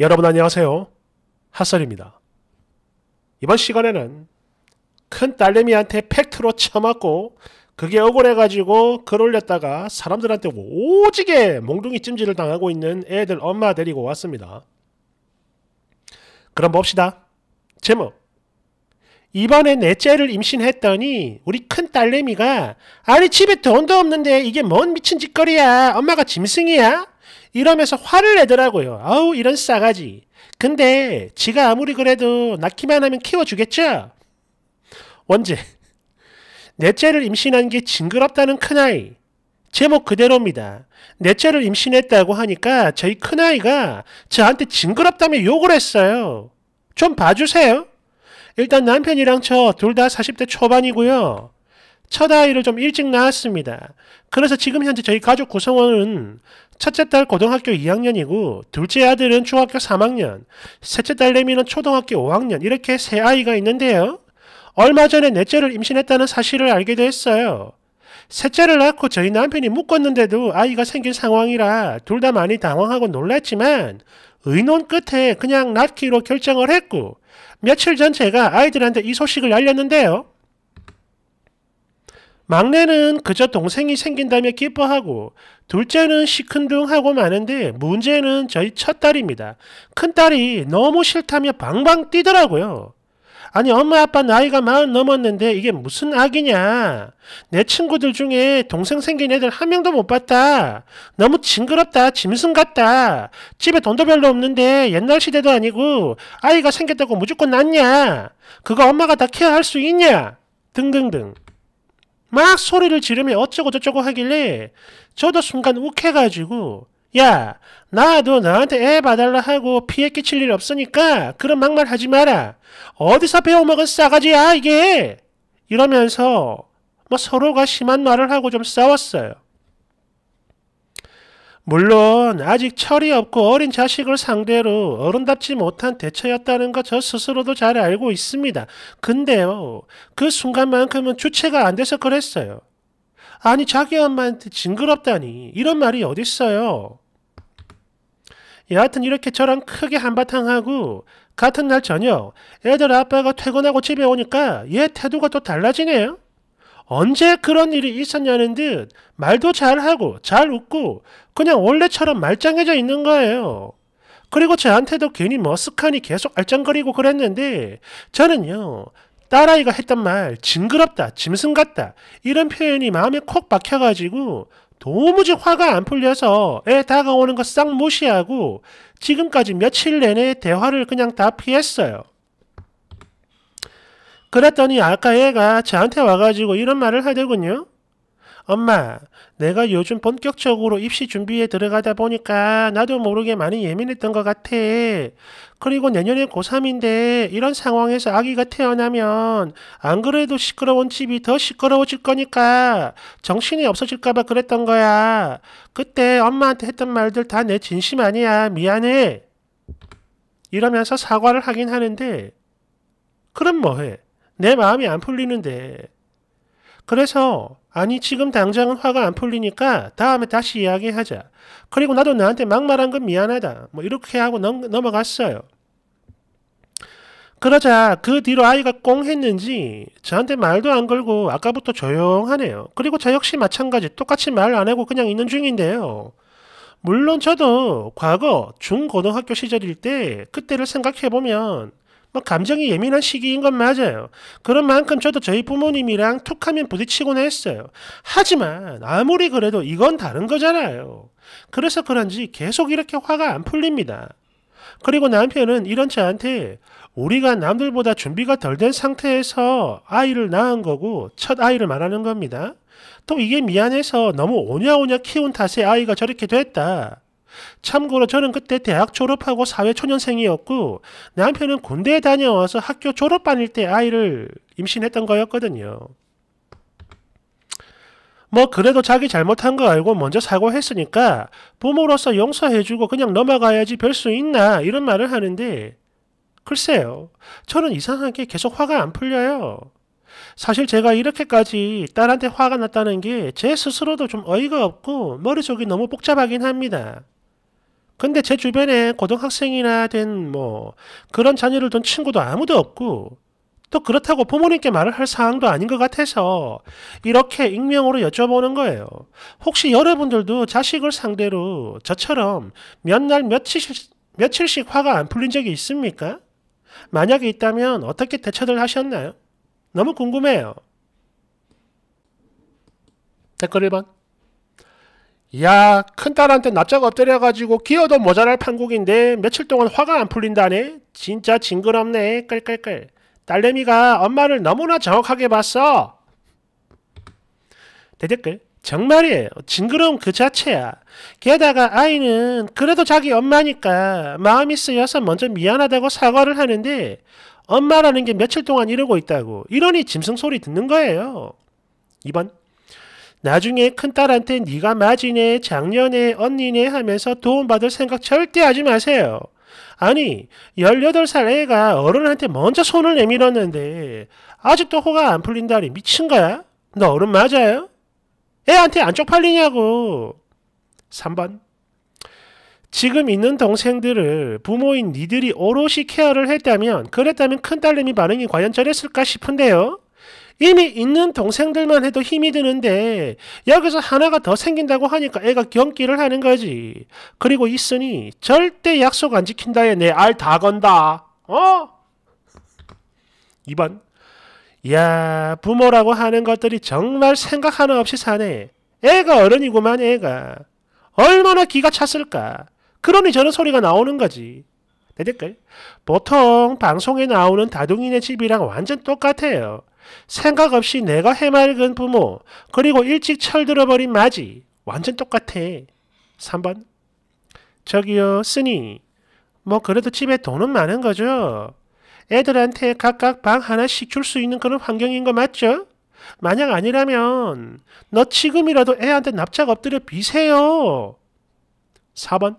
여러분 안녕하세요. 핫설입니다. 이번 시간에는 큰 딸내미한테 팩트로 쳐맞고 그게 억울해가지고 글 올렸다가 사람들한테 오지게 몽둥이 찜질을 당하고 있는 애들 엄마 데리고 왔습니다. 그럼 봅시다. 제목 이번에 넷째를 임신했더니 우리 큰 딸내미가 아니 집에 돈도 없는데 이게 뭔 미친 짓거리야 엄마가 짐승이야? 이러면서 화를 내더라고요. 아우 이런 싸가지. 근데 지가 아무리 그래도 낳기만 하면 키워주겠죠? 원제 넷째를 임신한 게 징그럽다는 큰아이. 제목 그대로입니다. 넷째를 임신했다고 하니까 저희 큰아이가 저한테 징그럽다며 욕을 했어요. 좀 봐주세요. 일단 남편이랑 저 둘 다 40대 초반이고요. 첫 아이를 좀 일찍 낳았습니다. 그래서 지금 현재 저희 가족 구성원은 첫째 딸 고등학교 2학년이고 둘째 아들은 중학교 3학년, 셋째 딸내미는 초등학교 5학년 이렇게 세 아이가 있는데요. 얼마 전에 넷째를 임신했다는 사실을 알게 됐어요. 셋째를 낳고 저희 남편이 묶었는데도 아이가 생긴 상황이라 둘 다 많이 당황하고 놀랐지만 의논 끝에 그냥 낳기로 결정을 했고 며칠 전 제가 아이들한테 이 소식을 알렸는데요. 막내는 그저 동생이 생긴다며 기뻐하고 둘째는 시큰둥하고 마는데 문제는 저희 첫딸입니다. 큰딸이 너무 싫다며 방방 뛰더라고요. 아니 엄마 아빠 나이가 마흔 넘었는데 이게 무슨 악이냐. 내 친구들 중에 동생 생긴 애들 한 명도 못 봤다. 너무 징그럽다. 짐승 같다. 집에 돈도 별로 없는데 옛날 시대도 아니고 아이가 생겼다고 무조건 낫냐 그거 엄마가 다 케어할 수 있냐. 등등등. 막 소리를 지르며 어쩌고저쩌고 하길래 저도 순간 욱해가지고 야 나도 나한테 애 봐달라 하고 피해 끼칠 일 없으니까 그런 막말 하지 마라 어디서 배워먹은 싸가지야 이게 이러면서 뭐 서로가 심한 말을 하고 좀 싸웠어요 물론 아직 철이 없고 어린 자식을 상대로 어른답지 못한 대처였다는 것 저 스스로도 잘 알고 있습니다. 근데요, 그 순간만큼은 주체가 안 돼서 그랬어요. 아니 자기 엄마한테 징그럽다니 이런 말이 어딨어요. 여하튼 이렇게 저랑 크게 한바탕하고 같은 날 저녁 애들 아빠가 퇴근하고 집에 오니까 얘 태도가 또 달라지네요. 언제 그런 일이 있었냐는 듯 말도 잘하고 잘 웃고 그냥 원래처럼 말짱해져 있는 거예요. 그리고 저한테도 괜히 머쓱하니 계속 알짱거리고 그랬는데 저는요. 딸아이가 했던 말 징그럽다, 짐승 같다 이런 표현이 마음에 콕 박혀가지고 도무지 화가 안 풀려서 애 다가오는 거 싹 무시하고 지금까지 며칠 내내 대화를 그냥 다 피했어요. 그랬더니 아까 애가 저한테 와가지고 이런 말을 하더군요. 엄마, 내가 요즘 본격적으로 입시 준비에 들어가다 보니까 나도 모르게 많이 예민했던 것 같아. 그리고 내년에 고3인데 이런 상황에서 아기가 태어나면 안 그래도 시끄러운 집이 더 시끄러워질 거니까 정신이 없어질까봐 그랬던 거야. 그때 엄마한테 했던 말들 다 내 진심 아니야. 미안해. 이러면서 사과를 하긴 하는데, 그럼 뭐해? 내 마음이 안 풀리는데, 그래서 아니 지금 당장은 화가 안 풀리니까 다음에 다시 이야기하자. 그리고 나도 나한테 막말한 건 미안하다. 뭐 이렇게 하고 넘, 넘어갔어요. 그러자 그 뒤로 아이가 꽁 했는지 저한테 말도 안 걸고 아까부터 조용하네요. 그리고 저 역시 마찬가지 똑같이 말 안 하고 그냥 있는 중인데요. 물론 저도 과거 중고등학교 시절일 때 그때를 생각해보면 뭐 감정이 예민한 시기인 건 맞아요. 그런 만큼 저도 저희 부모님이랑 툭하면 부딪히곤 했어요. 하지만 아무리 그래도 이건 다른 거잖아요. 그래서 그런지 계속 이렇게 화가 안 풀립니다. 그리고 남편은 이런 저한테 우리가 남들보다 준비가 덜 된 상태에서 아이를 낳은 거고 첫 아이를 말하는 겁니다. 또 이게 미안해서 너무 오냐오냐 키운 탓에 아이가 저렇게 됐다. 참고로 저는 그때 대학 졸업하고 사회 초년생이었고 남편은 군대에 다녀와서 학교 졸업반일 때 아이를 임신했던 거였거든요. 뭐 그래도 자기 잘못한 거 알고 먼저 사과했으니까 부모로서 용서해주고 그냥 넘어가야지 별 수 있나 이런 말을 하는데 글쎄요. 저는 이상하게 계속 화가 안 풀려요. 사실 제가 이렇게까지 딸한테 화가 났다는 게 제 스스로도 좀 어이가 없고 머릿속이 너무 복잡하긴 합니다. 근데 제 주변에 고등학생이나 된 뭐 그런 자녀를 둔 친구도 아무도 없고 또 그렇다고 부모님께 말을 할 사항도 아닌 것 같아서 이렇게 익명으로 여쭤보는 거예요. 혹시 여러분들도 자식을 상대로 저처럼 몇날 며칠씩, 며칠씩 화가 안 풀린 적이 있습니까? 만약에 있다면 어떻게 대처를 하셨나요? 너무 궁금해요. 댓글 1번. 야 큰딸한테 낯짝 엎드려가지고 기어도 모자랄 판국인데 며칠 동안 화가 안 풀린다네 진짜 징그럽네 끌끌끌 딸내미가 엄마를 너무나 정확하게 봤어 대댓글 정말이에요 징그러움 그 자체야 게다가 아이는 그래도 자기 엄마니까 마음이 쓰여서 먼저 미안하다고 사과를 하는데 엄마라는 게 며칠 동안 이러고 있다고 이러니 짐승 소리 듣는 거예요 2번 나중에 큰딸한테 네가 맞이네, 작년에, 언니네 하면서 도움받을 생각 절대 하지 마세요. 아니, 18살 애가 어른한테 먼저 손을 내밀었는데 아직도 호가 안 풀린다니 미친 거야? 너 어른 맞아요? 애한테 안 쪽팔리냐고. 3번. 지금 있는 동생들을 부모인 니들이 오롯이 케어를 했다면 그랬다면 큰딸님이 반응이 과연 저랬을까 싶은데요. 이미 있는 동생들만 해도 힘이 드는데 여기서 하나가 더 생긴다고 하니까 애가 경기를 하는 거지. 그리고 있으니 절대 약속 안 지킨다에 내 알 다 건다. 어? 2번 야 부모라고 하는 것들이 정말 생각 하나 없이 사네. 애가 어른이구만 애가. 얼마나 기가 찼을까. 그러니 저런 소리가 나오는 거지. 댓글 보통 방송에 나오는 다둥이네 집이랑 완전 똑같아요. 생각 없이 내가 해맑은 부모 그리고 일찍 철들어버린 맞이 완전 똑같아. 3번 저기요 쓰니 뭐 그래도 집에 돈은 많은 거죠. 애들한테 각각 방 하나씩 줄 수 있는 그런 환경인 거 맞죠? 만약 아니라면 너 지금이라도 애한테 납작 엎드려 비세요. 4번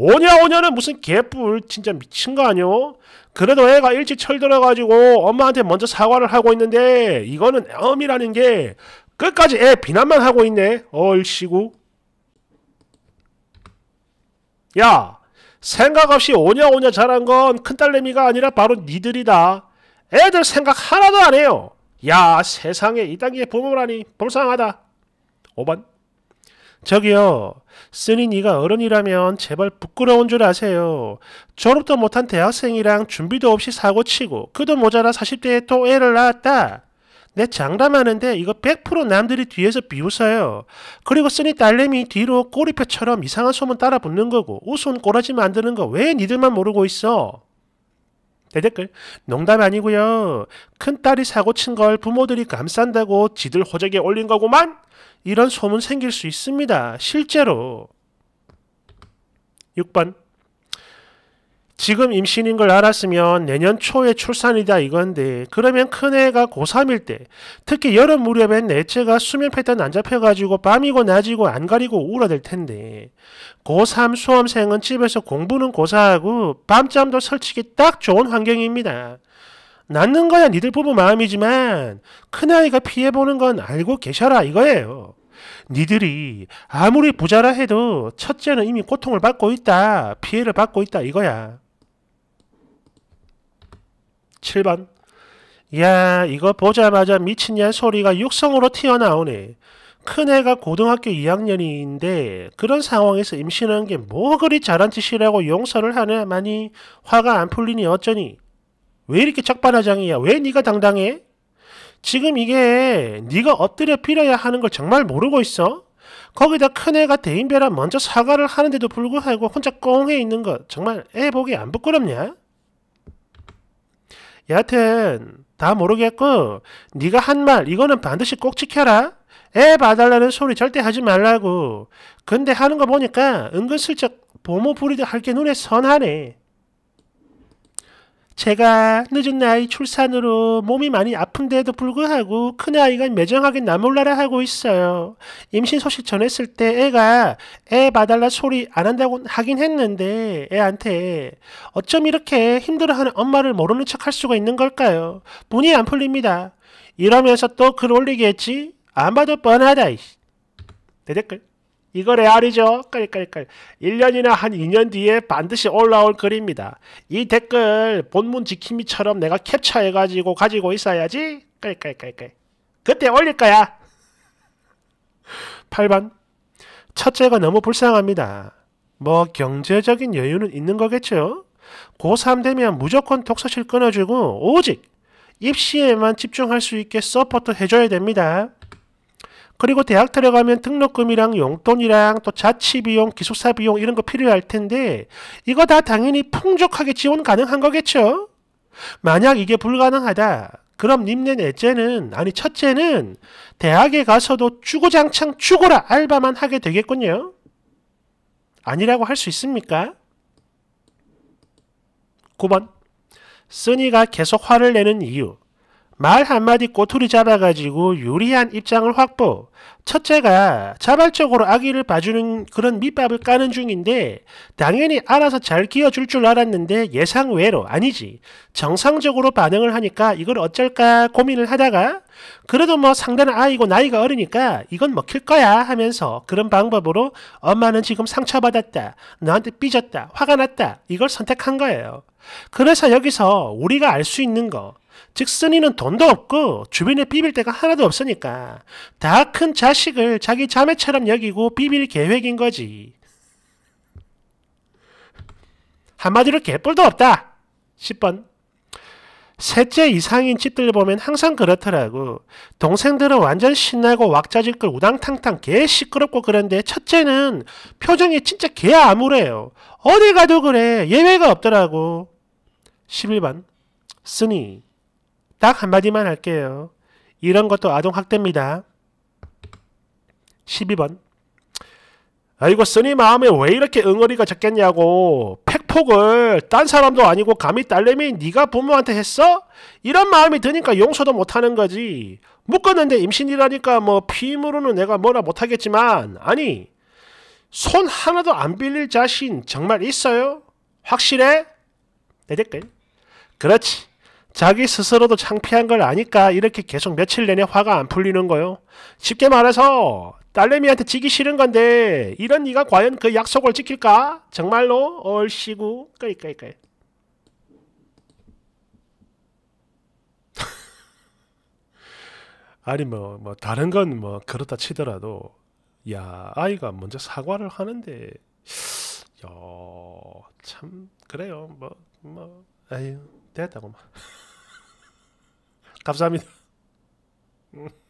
오냐 오냐는 무슨 개뿔 진짜 미친 거 아니오? 그래도 애가 일찍 철들어가지고 엄마한테 먼저 사과를 하고 있는데 이거는 엄이라는 게 끝까지 애 비난만 하고 있네 얼씨구 야 생각 없이 오냐 오냐 잘한 건 큰딸내미가 아니라 바로 니들이다 애들 생각 하나도 안 해요 야 세상에 이 단계에 부모라니 불쌍하다 5번 저기요. 쓰니니가 어른이라면 제발 부끄러운 줄 아세요. 졸업도 못한 대학생이랑 준비도 없이 사고치고 그도 모자라 40대에 또 애를 낳았다. 내 장담하는데 이거 100% 남들이 뒤에서 비웃어요. 그리고 쓰니 딸내미 뒤로 꼬리표처럼 이상한 소문 따라 붙는 거고 우스운 꼬라지 만드는 거 왜 니들만 모르고 있어? 대댓글 농담 아니고요. 큰딸이 사고 친 걸 부모들이 감싼다고 지들 호적에 올린 거구만 이런 소문 생길 수 있습니다. 실제로 6번 지금 임신인 걸 알았으면 내년 초에 출산이다 이건데 그러면 큰애가 고3일 때 특히 여름 무렵엔 넷째가 수면 패턴 안 잡혀가지고 밤이고 낮이고 안 가리고 울어댈 텐데 고3 수험생은 집에서 공부는 고사하고 밤잠도 설치기 딱 좋은 환경입니다. 낳는 거야 니들 부부 마음이지만 큰아이가 피해보는 건 알고 계셔라 이거예요. 니들이 아무리 부자라 해도 첫째는 이미 고통을 받고 있다. 피해를 받고 있다. 이거야. 7번 야 이거 보자마자 미친년 소리가 육성으로 튀어나오네. 큰애가 고등학교 2학년인데 그런 상황에서 임신한 게 뭐 그리 잘한 짓이라고 용서를 하냐 마니 화가 안 풀리니 어쩌니 왜 이렇게 적반하장이야 왜 네가 당당해 지금 이게 네가 엎드려 빌어야 하는 걸 정말 모르고 있어 거기다 큰애가 대인배라 먼저 사과를 하는데도 불구하고 혼자 꽁해 있는 것 정말 애 보기 안 부끄럽냐 여하튼 다 모르겠고 네가 한 말 이거는 반드시 꼭 지켜라. 애 봐달라는 소리 절대 하지 말라고. 근데 하는 거 보니까 은근슬쩍 보모 부리듯 할 게 눈에 선하네. 제가 늦은 나이 출산으로 몸이 많이 아픈데도 불구하고 큰아이가 매정하게 나몰라라 하고 있어요. 임신 소식 전했을 때 애가 애 봐달라 소리 안 한다고 하긴 했는데 애한테 어쩜 이렇게 힘들어하는 엄마를 모르는 척 할 수가 있는 걸까요? 문이안 풀립니다. 이러면서 또 글 올리겠지? 안 봐도 뻔하다. 내 댓글. 이거 레알이죠? 깔깔깔. 1년이나 한 2년 뒤에 반드시 올라올 글입니다. 이 댓글 본문 지킴이처럼 내가 캡처해가지고 가지고 있어야지? 깔깔깔깔. 그때 올릴 거야. 8번. 첫째가 너무 불쌍합니다. 뭐 경제적인 여유는 있는 거겠죠? 고3 되면 무조건 독서실 끊어주고 오직 입시에만 집중할 수 있게 서포트 해줘야 됩니다. 그리고 대학 들어가면 등록금이랑 용돈이랑 또 자취비용, 기숙사 비용 이런 거 필요할 텐데 이거 다 당연히 풍족하게 지원 가능한 거겠죠? 만약 이게 불가능하다. 그럼 님네 넷째는 아니 첫째는 대학에 가서도 주구장창 죽어라 알바만 하게 되겠군요. 아니라고 할 수 있습니까? 9번 쓴이가 계속 화를 내는 이유 말 한마디 꼬투리 잡아가지고 유리한 입장을 확보. 첫째가 자발적으로 아기를 봐주는 그런 밑밥을 까는 중인데 당연히 알아서 잘키워줄줄 알았는데 예상 외로 아니지. 정상적으로 반응을 하니까 이걸 어쩔까 고민을 하다가 그래도 뭐 상대는 아이고 나이가 어리니까 이건 먹힐 거야 하면서 그런 방법으로 엄마는 지금 상처받았다. 너한테 삐졌다. 화가 났다. 이걸 선택한 거예요. 그래서 여기서 우리가 알 수 있는 거즉 쓴이는 돈도 없고 주변에 비빌 데가 하나도 없으니까 다 큰 자식을 자기 자매처럼 여기고 비빌 계획인 거지. 한마디로 개뿔도 없다. 10번. 셋째 이상인 집들 보면 항상 그렇더라고. 동생들은 완전 신나고 왁자질걸 우당탕탕 개 시끄럽고 그런데 첫째는 표정이 진짜 개 암울해요. 어디 가도 그래. 예외가 없더라고. 11번. 쓰니 딱 한마디만 할게요. 이런 것도 아동학대입니다. 12번 아이고 쓰니 마음에 왜 이렇게 응어리가 적겠냐고 팩폭을 딴 사람도 아니고 감히 딸내미 네가 부모한테 했어? 이런 마음이 드니까 용서도 못하는 거지 묶었는데 임신이라니까 뭐 피임으로는 내가 뭐라 못하겠지만 아니 손 하나도 안 빌릴 자신 정말 있어요? 확실해? 내 네, 댓글 그렇지 자기 스스로도 창피한 걸 아니까 이렇게 계속 며칠 내내 화가 안 풀리는 거요. 쉽게 말해서 딸내미한테 지기 싫은 건데 이런 네가 과연 그 약속을 지킬까? 정말로 얼씨구 까이까이까이. 아니 뭐뭐 뭐 다른 건 뭐 그렇다 치더라도 야 아이가 먼저 사과를 하는데 야 참 그래요 뭐뭐 뭐, 아유 뭐, 됐다고 막. 감사합니다.